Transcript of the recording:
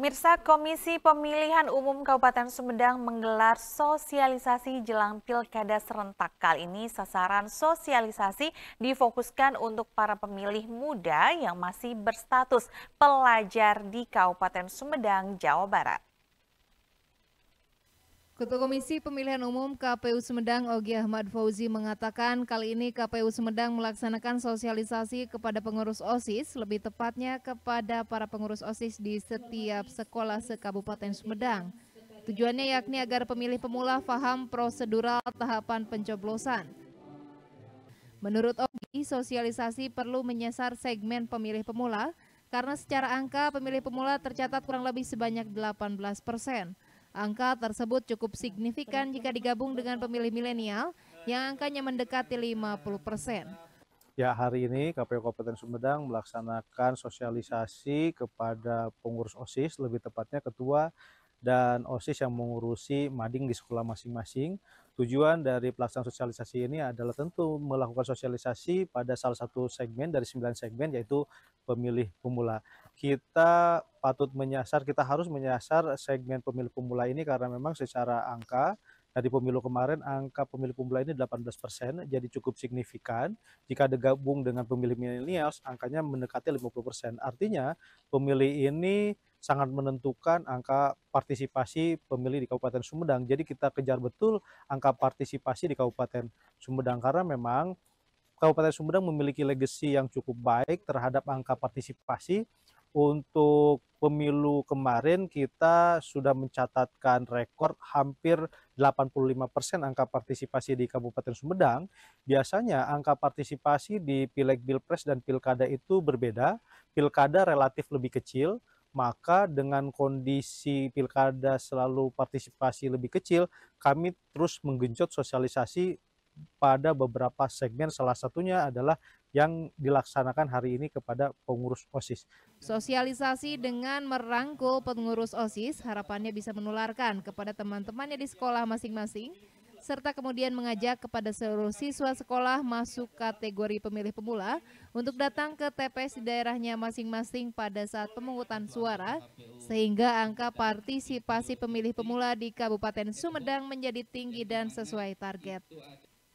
Mirsa Komisi Pemilihan Umum Kabupaten Sumedang menggelar sosialisasi jelang pilkada serentak. Kali ini sasaran sosialisasi difokuskan untuk para pemilih muda yang masih berstatus pelajar di Kabupaten Sumedang, Jawa Barat. Ketua Komisi Pemilihan Umum KPU Sumedang Ogi Ahmad Fauzi mengatakan kali ini KPU Sumedang melaksanakan sosialisasi kepada pengurus OSIS, lebih tepatnya kepada para pengurus OSIS di setiap sekolah sekabupaten Sumedang. Tujuannya yakni agar pemilih pemula faham prosedural tahapan pencoblosan. Menurut Ogi, sosialisasi perlu menyasar segmen pemilih pemula karena secara angka pemilih pemula tercatat kurang lebih sebanyak 18 persen. Angka tersebut cukup signifikan jika digabung dengan pemilih milenial yang angkanya mendekati 50 persen. Ya, hari ini KPU Kabupaten Sumedang melaksanakan sosialisasi kepada pengurus OSIS, lebih tepatnya Ketua dan OSIS yang mengurusi mading di sekolah masing-masing. Tujuan dari pelaksanaan sosialisasi ini adalah tentu melakukan sosialisasi pada salah satu segmen dari sembilan segmen yaitu pemilih pemula. Kita patut menyasar, kita harus menyasar segmen pemilih pemula ini karena memang secara angka Nah, di pemilu kemarin angka pemilih pemula ini 18%, jadi cukup signifikan. Jika digabung dengan pemilih milenial, angkanya mendekati 50%. Artinya, pemilih ini sangat menentukan angka partisipasi pemilih di Kabupaten Sumedang. Jadi kita kejar betul angka partisipasi di Kabupaten Sumedang karena memang Kabupaten Sumedang memiliki legacy yang cukup baik terhadap angka partisipasi untuk pemilu kemarin kita sudah mencatatkan rekor hampir 85% angka partisipasi di Kabupaten Sumedang. Biasanya angka partisipasi di Pileg Pilpres dan Pilkada itu berbeda. Pilkada relatif lebih kecil, maka dengan kondisi Pilkada selalu partisipasi lebih kecil, kami terus menggenjot sosialisasi pada beberapa segmen salah satunya adalah yang dilaksanakan hari ini kepada pengurus OSIS. Sosialisasi dengan merangkul pengurus OSIS harapannya bisa menularkan kepada teman-temannya di sekolah masing-masing serta kemudian mengajak kepada seluruh siswa sekolah masuk kategori pemilih pemula untuk datang ke TPS di daerahnya masing-masing pada saat pemungutan suara, sehingga angka partisipasi pemilih pemula di Kabupaten Sumedang menjadi tinggi dan sesuai target.